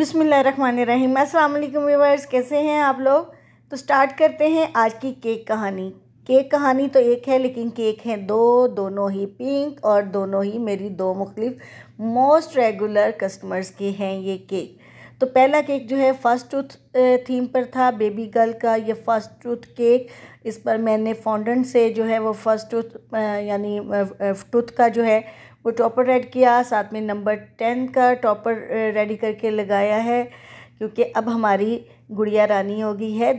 बिसमिल्ल रहीम अस्सलाम वालेकुम व्यूवर्स कैसे हैं आप लोग तो स्टार्ट करते हैं आज की केक कहानी केक कहानी तो एक है लेकिन केक हैं दो दोनों ही पिंक और दोनों ही मेरी दो मुख्तलिफ मोस्ट रेगुलर कस्टमर्स के हैं ये केक तो पहला केक जो है फ़र्स्ट टूथ थीम पर था बेबी गर्ल का ये फ़र्स्ट टूथ केक इस पर मैंने फाउंडेंट से जो है वो फ़र्स्ट टूथ यानी टूथ का जो है वो टॉपर रेड किया साथ में नंबर टेन का टॉपर रेडी करके लगाया है क्योंकि अब हमारी गुड़िया रानी हो गई है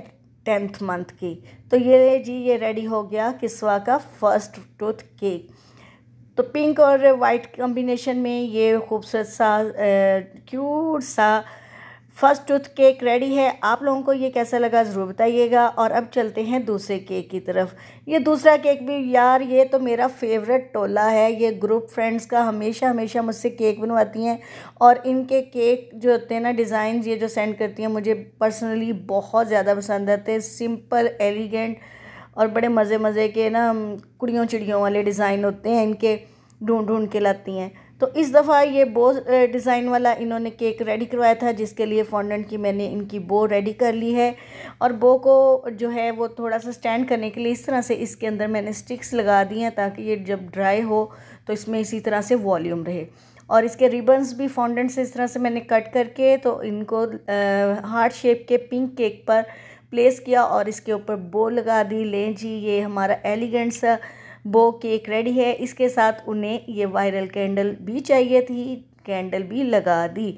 टेंथ मंथ की तो ये जी ये रेडी हो गया किस्वा का फर्स्ट टूथ केक तो पिंक और वाइट कॉम्बिनेशन में ये खूबसूरत सा क्यूट सा फर्स्ट टूथ केक रेडी है आप लोगों को ये कैसा लगा ज़रूर बताइएगा और अब चलते हैं दूसरे केक की तरफ ये दूसरा केक भी यार ये तो मेरा फेवरेट टोला है ये ग्रुप फ्रेंड्स का हमेशा हमेशा मुझसे केक बनवाती हैं और इनके केक जो होते हैं ना डिज़ाइन ये जो सेंड करती हैं मुझे पर्सनली बहुत ज़्यादा पसंद आते हैं सिंपल एलिगेंट और बड़े मज़े मज़े के ना कुड़ियों चिड़ियों वाले डिज़ाइन होते हैं इनके ढूंढ ढूंढ के लाती हैं तो इस दफ़ा ये बो डिज़ाइन वाला इन्होंने केक रेडी करवाया था जिसके लिए फॉन्डेंट की मैंने इनकी बो रेडी कर ली है और बो को जो है वो थोड़ा सा स्टैंड करने के लिए इस तरह से इसके अंदर मैंने स्टिक्स लगा दी हैं ताकि ये जब ड्राई हो तो इसमें इसी तरह से वॉल्यूम रहे और इसके रिबन्स भी फॉन्डेंट से इस तरह से मैंने कट करके तो इनको हार्ट शेप के पिंक केक पर प्लेस किया और इसके ऊपर बो लगा दी लें जी ये हमारा एलिगेंट सा वो केक रेडी है इसके साथ उन्हें ये वायरल कैंडल भी चाहिए थी कैंडल भी लगा दी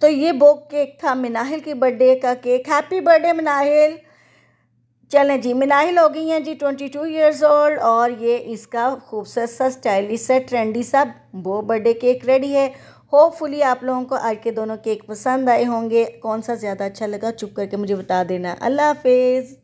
तो ये वो केक था मिनाहिल की बर्थडे का केक हैप्पी बर्थडे मिनाहिल चलें जी मिनाहिल हो गई हैं जी ट्वेंटी टू ईयर्स ओल्ड और ये इसका खूबसूरत सा स्टाइलिश सा ट्रेंडी सा वो बर्थडे केक रेडी है होपफुली आप लोगों को आज के दोनों केक पसंद आए होंगे कौन सा ज़्यादा अच्छा लगा चुप करके मुझे बता देना अल्लाह हाफिज़